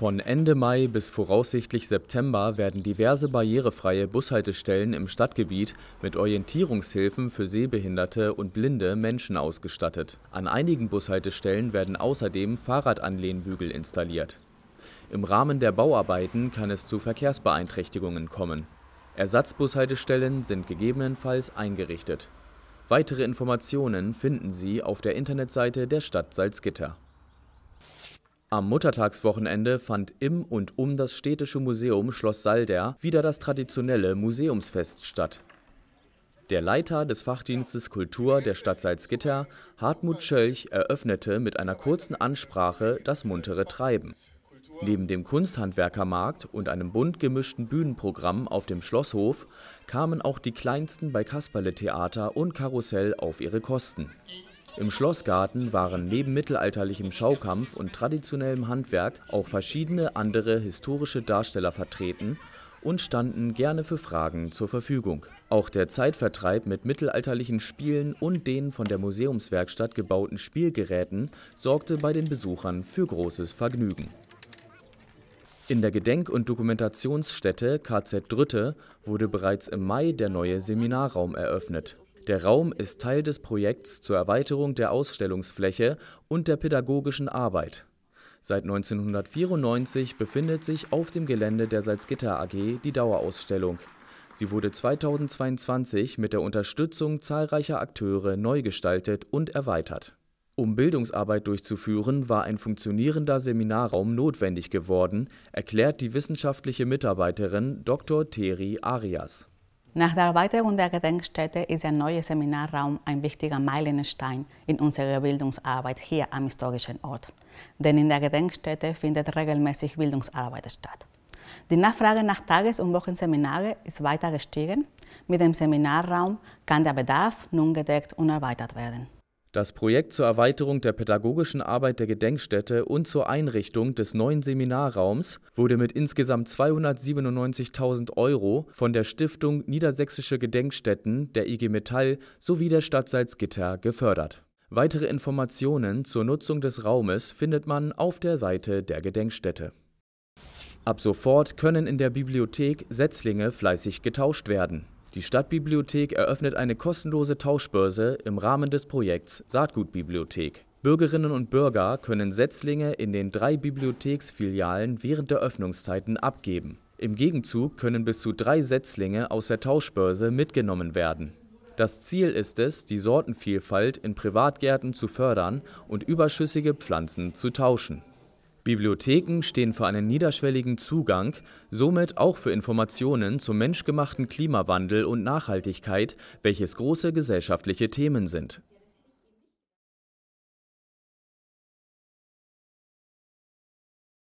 Von Ende Mai bis voraussichtlich September werden diverse barrierefreie Bushaltestellen im Stadtgebiet mit Orientierungshilfen für sehbehinderte und blinde Menschen ausgestattet. An einigen Bushaltestellen werden außerdem Fahrradanlehnbügel installiert. Im Rahmen der Bauarbeiten kann es zu Verkehrsbeeinträchtigungen kommen. Ersatzbushaltestellen sind gegebenenfalls eingerichtet. Weitere Informationen finden Sie auf der Internetseite der Stadt Salzgitter. Am Muttertagswochenende fand im und um das städtische Museum Schloss Salder wieder das traditionelle Museumsfest statt. Der Leiter des Fachdienstes Kultur der Stadt Salzgitter, Hartmut Schölch, eröffnete mit einer kurzen Ansprache das muntere Treiben. Neben dem Kunsthandwerkermarkt und einem bunt gemischten Bühnenprogramm auf dem Schlosshof kamen auch die Kleinsten bei Kasperle Theater und Karussell auf ihre Kosten. Im Schlossgarten waren neben mittelalterlichem Schaukampf und traditionellem Handwerk auch verschiedene andere historische Darsteller vertreten und standen gerne für Fragen zur Verfügung. Auch der Zeitvertreib mit mittelalterlichen Spielen und den von der Museumswerkstatt gebauten Spielgeräten sorgte bei den Besuchern für großes Vergnügen. In der Gedenk- und Dokumentationsstätte KZ Drütte wurde bereits im Mai der neue Seminarraum eröffnet. Der Raum ist Teil des Projekts zur Erweiterung der Ausstellungsfläche und der pädagogischen Arbeit. Seit 1994 befindet sich auf dem Gelände der Salzgitter AG die Dauerausstellung. Sie wurde 2022 mit der Unterstützung zahlreicher Akteure neu gestaltet und erweitert. Um Bildungsarbeit durchzuführen, war ein funktionierender Seminarraum notwendig geworden, erklärt die wissenschaftliche Mitarbeiterin Dr. Teri Arias. Nach der Erweiterung der Gedenkstätte ist der neue Seminarraum ein wichtiger Meilenstein in unserer Bildungsarbeit hier am historischen Ort. Denn in der Gedenkstätte findet regelmäßig Bildungsarbeit statt. Die Nachfrage nach Tages- und Wochenseminare ist weiter gestiegen. Mit dem Seminarraum kann der Bedarf nun gedeckt und erweitert werden. Das Projekt zur Erweiterung der pädagogischen Arbeit der Gedenkstätte und zur Einrichtung des neuen Seminarraums wurde mit insgesamt 297.000 Euro von der Stiftung Niedersächsische Gedenkstätten der IG Metall sowie der Stadt Salzgitter gefördert. Weitere Informationen zur Nutzung des Raumes findet man auf der Seite der Gedenkstätte. Ab sofort können in der Bibliothek Setzlinge fleißig getauscht werden. Die Stadtbibliothek eröffnet eine kostenlose Tauschbörse im Rahmen des Projekts Saatgutbibliothek. Bürgerinnen und Bürger können Setzlinge in den drei Bibliotheksfilialen während der Öffnungszeiten abgeben. Im Gegenzug können bis zu drei Setzlinge aus der Tauschbörse mitgenommen werden. Das Ziel ist es, die Sortenvielfalt in Privatgärten zu fördern und überschüssige Pflanzen zu tauschen. Bibliotheken stehen für einen niederschwelligen Zugang, somit auch für Informationen zum menschgemachten Klimawandel und Nachhaltigkeit, welches große gesellschaftliche Themen sind